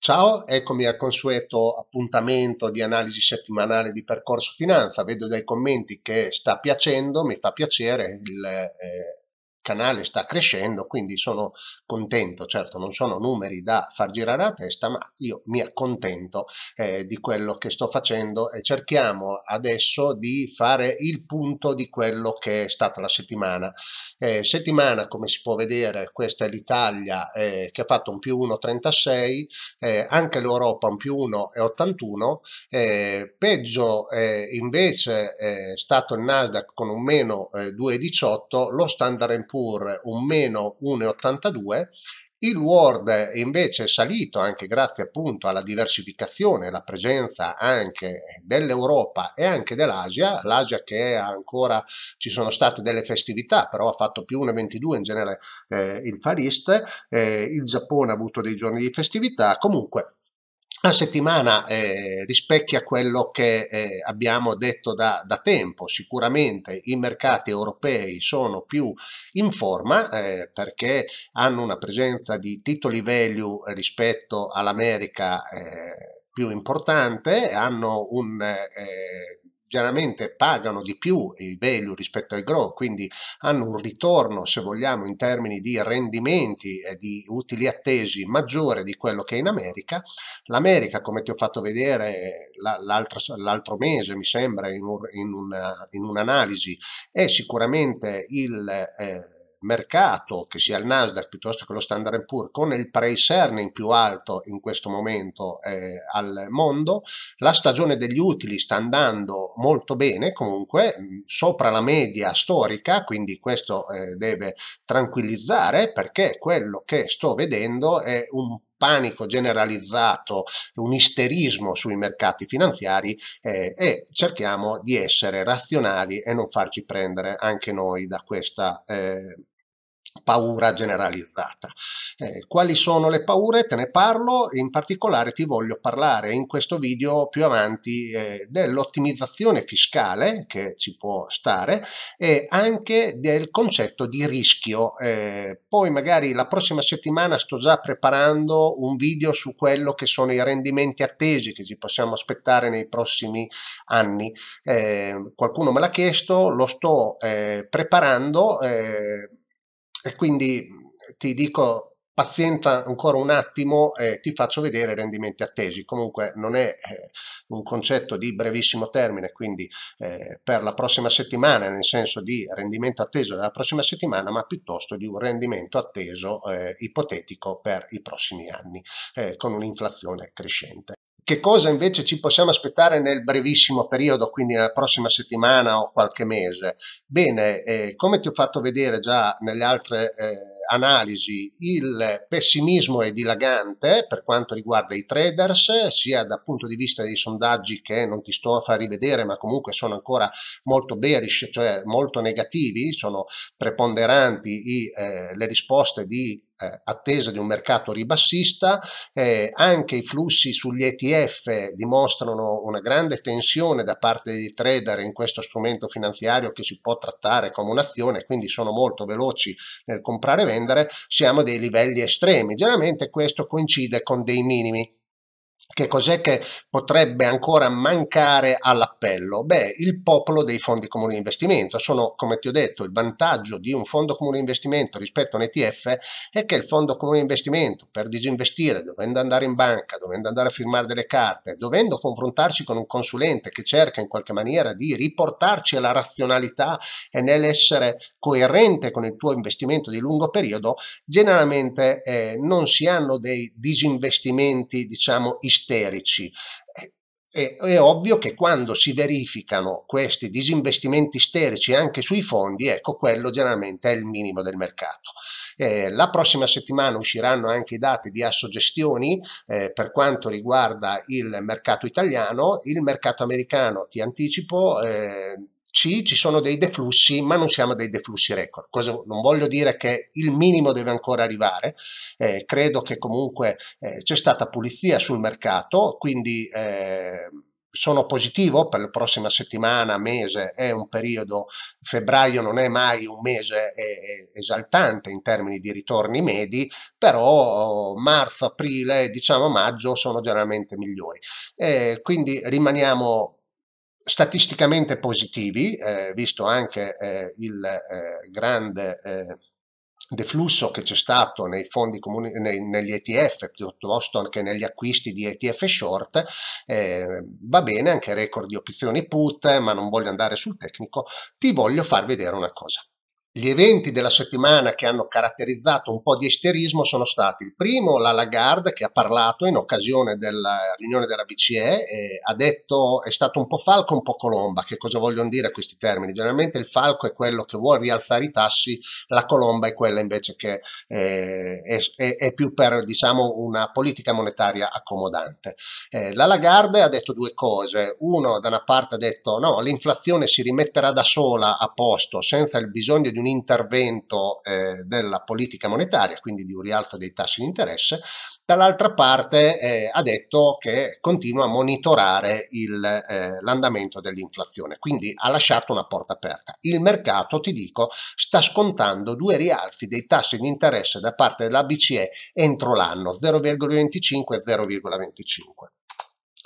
Ciao, eccomi al consueto appuntamento di analisi settimanale di percorso finanza. Vedo dai commenti che sta piacendo, mi fa piacere il, eh, canale sta crescendo, quindi sono contento, certo non sono numeri da far girare la testa, ma io mi accontento eh, di quello che sto facendo e cerchiamo adesso di fare il punto di quello che è stata la settimana. Eh, settimana, come si può vedere, questa è l'Italia eh, che ha fatto un più 1,36, eh, anche l'Europa un più 1,81, eh, peggio eh, invece è stato il Nasdaq con un meno 2,18, lo Standard Poor's Singapore un meno 1,82 il World invece è salito anche grazie appunto alla diversificazione, alla presenza anche dell'Europa e anche dell'Asia, l'Asia che ancora ci sono state delle festività, però ha fatto più 1,22 in genere eh, il Far East, eh, il Giappone ha avuto dei giorni di festività, comunque la settimana eh, rispecchia quello che eh, abbiamo detto da, da, tempo, sicuramente i mercati europei sono più in forma eh, perché hanno una presenza di titoli value rispetto all'America eh, più importante, hanno un eh, generalmente pagano di più i value rispetto ai grow, quindi hanno un ritorno, se vogliamo, in termini di rendimenti e di utili attesi maggiore di quello che è in America. L'America, come ti ho fatto vedere l'altro mese, mi sembra, in, un, in un'analisi, è sicuramente il... Eh, mercato, che sia il Nasdaq piuttosto che lo Standard Poor's, con il price earning più alto in questo momento eh, al mondo, la stagione degli utili sta andando molto bene, comunque mm, sopra la media storica, quindi questo eh, deve tranquillizzare perché quello che sto vedendo è un panico generalizzato, un isterismo sui mercati finanziari eh, e cerchiamo di essere razionali e non farci prendere anche noi da questa eh, paura generalizzata. Eh, quali sono le paure? Te ne parlo, in particolare ti voglio parlare in questo video più avanti eh, dell'ottimizzazione fiscale che ci può stare e anche del concetto di rischio. Eh, poi magari la prossima settimana sto già preparando un video su quello che sono i rendimenti attesi che ci possiamo aspettare nei prossimi anni. Eh, qualcuno me l'ha chiesto, lo sto eh, preparando eh, e quindi mhmm, ti dico pazienza ancora un attimo e ti faccio vedere i rendimenti attesi. Comunque non è eh, un concetto di brevissimo termine, quindi eh, per la prossima settimana, nel senso di rendimento atteso della prossima settimana, ma piuttosto di un rendimento atteso eh, ipotetico per i prossimi anni, eh, con un'inflazione crescente. Che cosa invece ci possiamo aspettare nel brevissimo periodo, quindi nella prossima settimana o qualche mese? Bene, eh, come ti ho fatto vedere già nelle altre eh, analisi, il pessimismo è dilagante per quanto riguarda i traders, sia dal punto di vista dei sondaggi che non ti sto a far rivedere, ma comunque sono ancora molto bearish, cioè molto negativi, sono preponderanti i, eh, le risposte di eh, attesa di un mercato ribassista, eh, anche i flussi sugli ETF dimostrano una grande tensione da parte dei trader in questo strumento finanziario che si può trattare come un'azione, quindi sono molto veloci nel comprare e vendere, siamo a dei livelli estremi. generalmente questo coincide con dei minimi che cos'è che potrebbe ancora mancare all'appello? Beh, il popolo dei fondi comuni di investimento. Sono, come ti ho detto, il vantaggio di un fondo comune di investimento rispetto a un ETF è che il fondo comune di investimento, per disinvestire, dovendo andare in banca, dovendo andare a firmare delle carte, dovendo confrontarci con un consulente che cerca in qualche maniera di riportarci alla razionalità e nell'essere coerente con il tuo investimento di lungo periodo, generalmente eh, non si hanno dei disinvestimenti, diciamo, istituzionali isterici. È, è, ovvio che quando si verificano questi disinvestimenti isterici anche sui fondi, ecco quello generalmente è il minimo del mercato. Eh, la prossima settimana usciranno anche i dati di Assogestioni eh, per quanto riguarda il mercato italiano, il mercato americano, ti anticipo, eh, c, ci sono dei deflussi, ma non siamo dei deflussi record. Cosa, non voglio dire che il minimo deve ancora arrivare, eh, credo che comunque eh, c'è stata pulizia sul mercato, quindi eh, sono positivo per la prossima settimana, mese, è un periodo, febbraio non è mai un mese eh, eh, esaltante in termini di ritorni medi, però oh, marzo, aprile, diciamo maggio sono generalmente migliori. Eh, quindi rimaniamo statisticamente positivi, eh, visto anche eh, il eh, grande eh, deflusso che c'è stato nei fondi comuni, nei, negli ETF piuttosto che negli acquisti di ETF short, eh, va bene anche record di opzioni put, ma non voglio andare sul tecnico, ti voglio far vedere una cosa. Gli eventi della settimana che hanno caratterizzato un po' di esterismo sono stati il primo, la Lagarde che ha parlato in occasione della riunione della BCE e ha detto è stato un po' falco, un po' colomba. Che cosa vogliono dire questi termini? Generalmente il falco è quello che vuole rialzare i tassi, la colomba è quella invece che eh, è, è, più per diciamo, una politica monetaria accomodante. Eh, la Lagarde ha detto due cose. Uno, da una parte ha detto no, l'inflazione si rimetterà da sola a posto senza il bisogno di un intervento eh, della politica monetaria, quindi di un rialzo dei tassi di interesse, dall'altra parte eh, ha detto che continua a monitorare eh, l'andamento dell'inflazione, quindi ha lasciato una porta aperta. Il mercato, ti dico, sta scontando due rialzi dei tassi di interesse da parte della BCE entro l'anno, 0,25 e 0,25.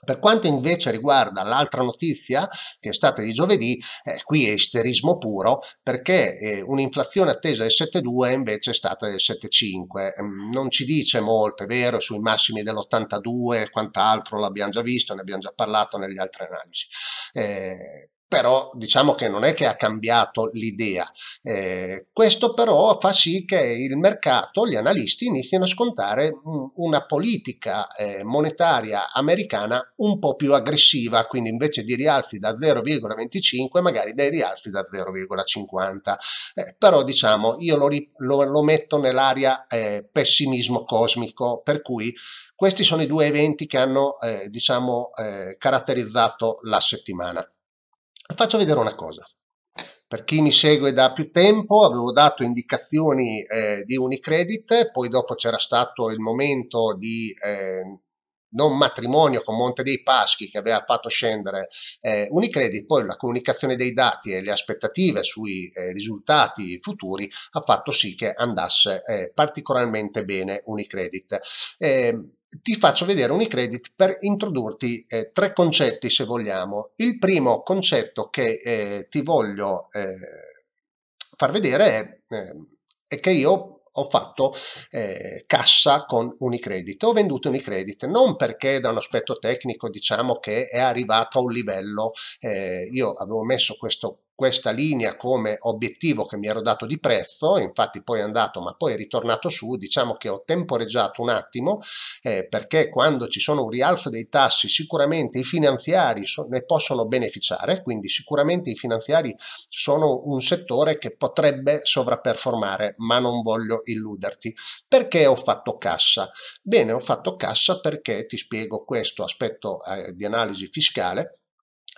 Per quanto invece riguarda l'altra notizia, che è stata di giovedì, eh, qui è isterismo puro, perché eh, un'inflazione attesa del 7,2 invece è stata del 7,5. Mm, non ci dice molto, è vero, sui massimi dell'82 e quant'altro, l'abbiamo già visto, ne abbiamo già parlato negli altri analisi. Eh, però diciamo che non è che ha cambiato l'idea. Eh, questo però fa sì che il mercato, gli analisti inizino a scontare mm, una politica eh, monetaria americana un po' più aggressiva, quindi invece di rialzi da 0,25 magari dei rialzi da 0,50. Eh, però diciamo io lo, lo, lo metto nell'area eh, pessimismo cosmico, per cui questi sono i due eventi che hanno eh, diciamo, eh, caratterizzato la settimana faccio vedere una cosa. Per chi mi segue da più tempo avevo dato indicazioni eh, di Unicredit, poi dopo c'era stato il momento di eh, non matrimonio con Monte dei Paschi che aveva fatto scendere eh, Unicredit, poi la comunicazione dei dati e le aspettative sui eh, risultati futuri ha fatto sì che andasse eh, particolarmente bene Unicredit. Ehm, ti faccio vedere Unicredit per introdurti eh, tre concetti se vogliamo. Il primo concetto che eh, ti voglio eh, far vedere è, eh, è, che io ho fatto eh, cassa con Unicredit, ho venduto Unicredit non perché da un aspetto tecnico diciamo che è arrivato a un livello, eh, io avevo messo questo questa linea come obiettivo che mi ero dato di prezzo, infatti poi è andato ma poi è ritornato su, diciamo che ho temporeggiato un attimo eh, perché quando ci sono un rialzo dei tassi sicuramente i finanziari so ne possono beneficiare, quindi sicuramente i finanziari sono un settore che potrebbe sovraperformare, ma non voglio illuderti. Perché ho fatto cassa? Bene, ho fatto cassa perché ti spiego questo aspetto eh, di analisi fiscale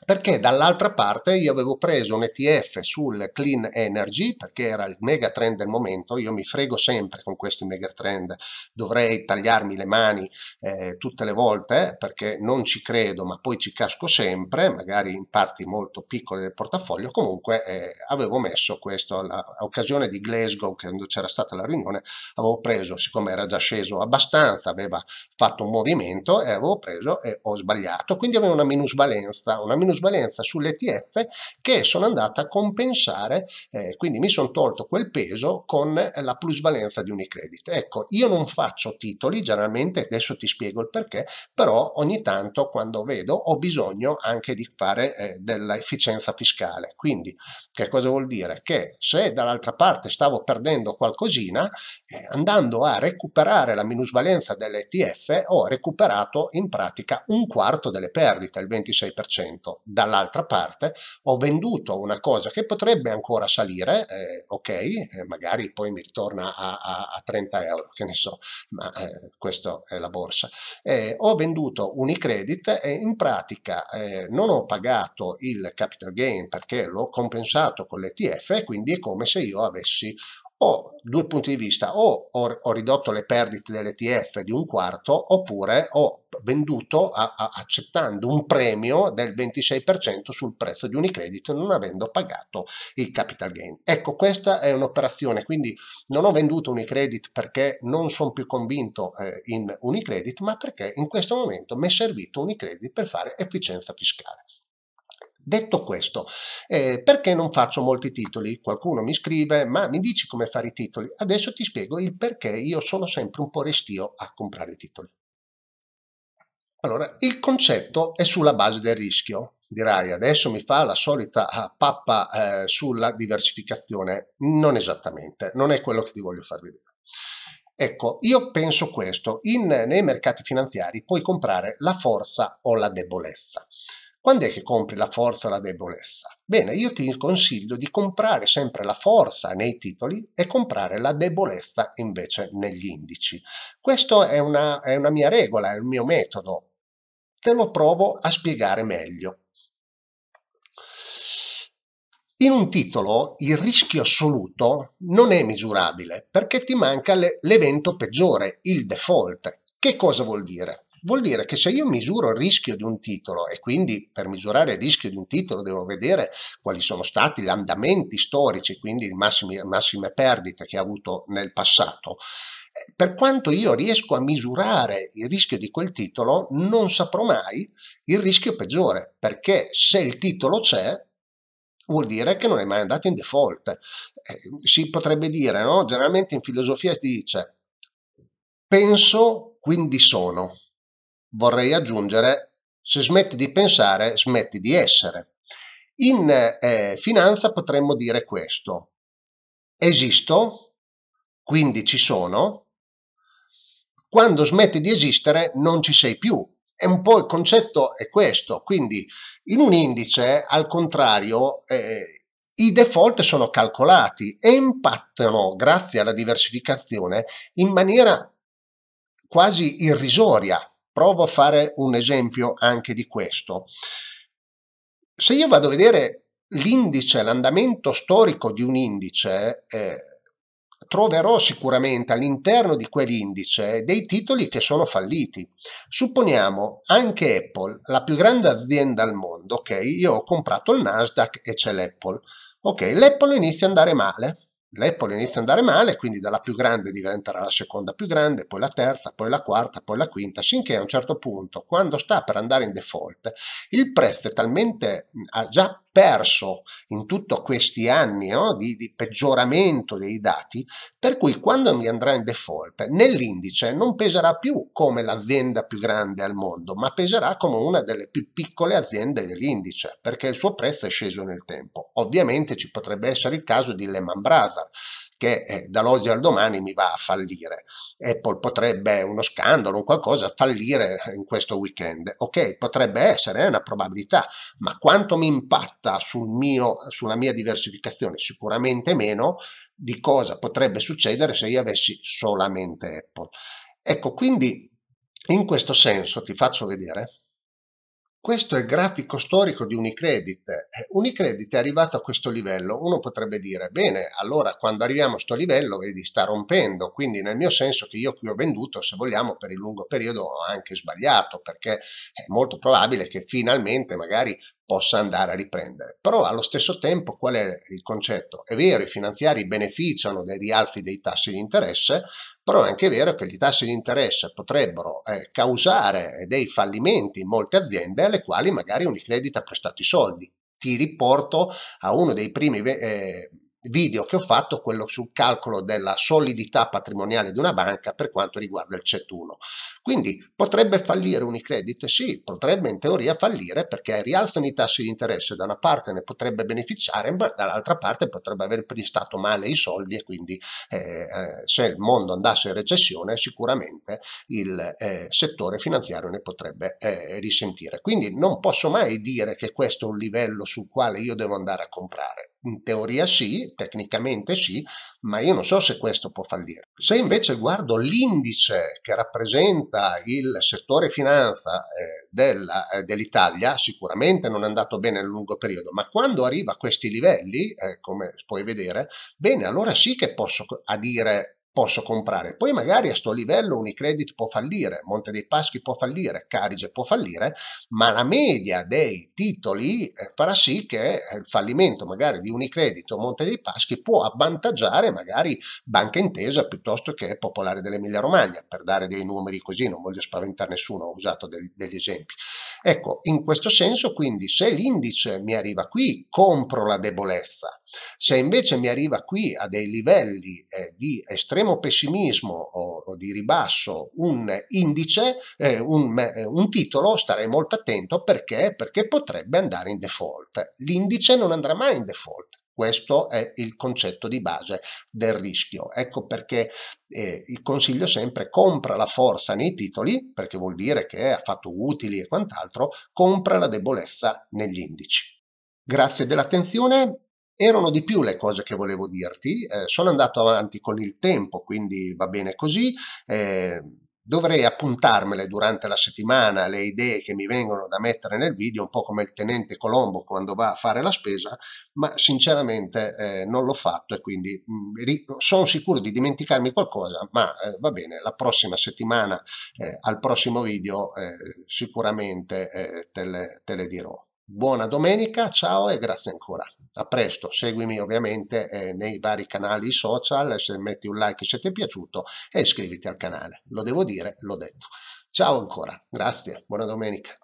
perché dall'altra parte io avevo preso un ETF sul clean energy perché era il mega trend del momento, io mi frego sempre con questi mega trend, dovrei tagliarmi le mani eh, tutte le volte eh, perché non ci credo ma poi ci casco sempre, magari in parti molto piccole del portafoglio, comunque eh, avevo messo questo all'occasione di Glasgow quando c'era stata la riunione, avevo preso siccome era già sceso abbastanza, aveva fatto un movimento e avevo preso e ho sbagliato, quindi avevo una minusvalenza, una minusvalenza minusvalenza sull'ETF che sono andata a compensare, eh, quindi mi sono tolto quel peso con la plusvalenza di Unicredit. Ecco, io non faccio titoli generalmente, adesso ti spiego il perché, però ogni tanto quando vedo ho bisogno anche di fare eh, dell'efficienza fiscale. Quindi che cosa vuol dire? Che se dall'altra parte stavo perdendo qualcosina, eh, andando a recuperare la minusvalenza dell'ETF ho recuperato in pratica un quarto delle perdite, il 26% dall'altra parte ho venduto una cosa che potrebbe ancora salire, eh, ok, eh, magari poi mi ritorna a, a, a, 30 euro, che ne so, ma eh, questa è la borsa. Eh, ho venduto Unicredit e in pratica eh, non ho pagato il capital gain perché l'ho compensato con l'ETF quindi è come se io avessi o due punti di vista, o ho, ho ridotto le perdite dell'ETF di un quarto, oppure ho venduto a, a, accettando un premio del 26% sul prezzo di Unicredit non avendo pagato il capital gain. Ecco, questa è un'operazione, quindi non ho venduto Unicredit perché non sono più convinto eh, in Unicredit, ma perché in questo momento mi è servito Unicredit per fare efficienza fiscale. Detto questo, eh, perché non faccio molti titoli? Qualcuno mi scrive, ma mi dici come fare i titoli? Adesso ti spiego il perché io sono sempre un po' restio a comprare i titoli. Allora, il concetto è sulla base del rischio. Dirai, adesso mi fa la solita ah, pappa eh, sulla diversificazione. Non esattamente, non è quello che ti voglio far vedere. Ecco, io penso questo, in, nei mercati finanziari puoi comprare la forza o la debolezza. Quando è che compri la forza o la debolezza? Bene, io ti consiglio di comprare sempre la forza nei titoli e comprare la debolezza invece negli indici. Questa è una, è una mia regola, è un mio metodo. Te lo provo a spiegare meglio. In un titolo il rischio assoluto non è misurabile perché ti manca l'evento peggiore, il default. Che cosa vuol dire? Vuol dire che se io misuro il rischio di un titolo e quindi per misurare il rischio di un titolo devo vedere quali sono stati gli andamenti storici, quindi le massime, perdite che ha avuto nel passato, eh, per quanto io riesco a misurare il rischio di quel titolo, non saprò mai il rischio peggiore, perché se il titolo c'è, vuol dire che non è mai andato in default. Eh, si potrebbe dire, no? generalmente in filosofia si dice penso, quindi sono vorrei aggiungere, se smetti di pensare, smetti di essere. In eh, finanza potremmo dire questo. Esisto, quindi ci sono. Quando smetti di esistere non ci sei più. È un po' il concetto è questo. Quindi in un indice, al contrario, eh, i default sono calcolati e impattano, grazie alla diversificazione, in maniera quasi irrisoria. Provo a fare un esempio anche di questo. Se io vado a vedere l'indice, l'andamento storico di un indice, eh, troverò sicuramente all'interno di quell'indice dei titoli che sono falliti. Supponiamo anche Apple, la più grande azienda al mondo, ok? Io ho comprato il Nasdaq e c'è l'Apple. Ok, l'Apple inizia a andare male, l'Apple inizia ad andare male, quindi dalla più grande diventerà la seconda più grande, poi la terza, poi la quarta, poi la quinta, finché a un certo punto, quando sta per andare in default, il prezzo è talmente, ha già perso in tutti questi anni no, di, di, peggioramento dei dati, per cui quando mi andrà in default nell'indice non peserà più come l'azienda più grande al mondo, ma peserà come una delle più piccole aziende dell'indice, perché il suo prezzo è sceso nel tempo. Ovviamente ci potrebbe essere il caso di Lehman Brothers, che eh, dall'oggi al domani mi va a fallire. Apple potrebbe, uno scandalo, un qualcosa, fallire in questo weekend. Ok, potrebbe essere, è una probabilità, ma quanto mi impatta sul mio, sulla mia diversificazione? Sicuramente meno di cosa potrebbe succedere se io avessi solamente Apple. Ecco, quindi in questo senso ti faccio vedere questo è il grafico storico di Unicredit. Eh, Unicredit è arrivato a questo livello. Uno potrebbe dire, bene, allora quando arriviamo a questo livello, vedi, sta rompendo. Quindi nel mio senso che io qui ho venduto, se vogliamo, per il lungo periodo ho anche sbagliato, perché è molto probabile che finalmente magari possa andare a riprendere. Però allo stesso tempo qual è il concetto? È vero, i finanziari beneficiano dei rialzi dei tassi di interesse, però è anche vero che gli tassi di interesse potrebbero eh, causare eh, dei fallimenti in molte aziende alle quali magari Unicredit ha prestato i soldi. Ti riporto a uno dei primi eh, video che ho fatto, quello sul calcolo della solidità patrimoniale di una banca per quanto riguarda il CET1. Quindi potrebbe fallire Unicredit? Sì, potrebbe in teoria fallire perché rialzano i tassi di interesse, da una parte ne potrebbe beneficiare, ma dall'altra parte potrebbe aver prestato male i soldi e quindi eh, eh, se il mondo andasse in recessione sicuramente il eh, settore finanziario ne potrebbe eh, risentire. Quindi non posso mai dire che questo è un livello sul quale io devo andare a comprare in teoria sì, tecnicamente sì, ma io non so se questo può fallire. Se invece guardo l'indice che rappresenta il settore finanza eh, della, eh, dell'Italia, sicuramente non è andato bene nel lungo periodo, ma quando arriva a questi livelli, eh, come puoi vedere, bene, allora sì che posso a dire posso comprare. Poi magari a sto livello Unicredit può fallire, Monte dei Paschi può fallire, Carige può fallire, ma la media dei titoli eh, farà sì che eh, il fallimento magari di Unicredit o Monte dei Paschi può avvantaggiare magari Banca Intesa piuttosto che Popolare dell'Emilia Romagna, per dare dei numeri così, non voglio spaventare nessuno, ho usato del, degli esempi. Ecco, in questo senso quindi se l'indice mi arriva qui, compro la debolezza, se invece mi arriva qui a dei livelli eh, di estremo pessimismo o, o, di ribasso un indice, eh, un, eh, un, titolo, starei molto attento perché? perché potrebbe andare in default. L'indice non andrà mai in default. Questo è il concetto di base del rischio. Ecco perché eh, il consiglio sempre compra la forza nei titoli, perché vuol dire che ha fatto utili e quant'altro, compra la debolezza negli indici. Grazie dell'attenzione erano di più le cose che volevo dirti, eh, sono andato avanti con il tempo, quindi va bene così. Eh, dovrei appuntarmele durante la settimana le idee che mi vengono da mettere nel video, un po' come il tenente Colombo quando va a fare la spesa, ma sinceramente eh, non l'ho fatto e quindi mh, mm, sono sicuro di dimenticarmi qualcosa, ma eh, va bene, la prossima settimana, eh, al prossimo video, eh, sicuramente eh, te le, te le dirò. Buona domenica, ciao e grazie ancora. A presto, seguimi ovviamente eh, nei vari canali social, se metti un like se ti è piaciuto e iscriviti al canale. Lo devo dire, l'ho detto. Ciao ancora, grazie, buona domenica.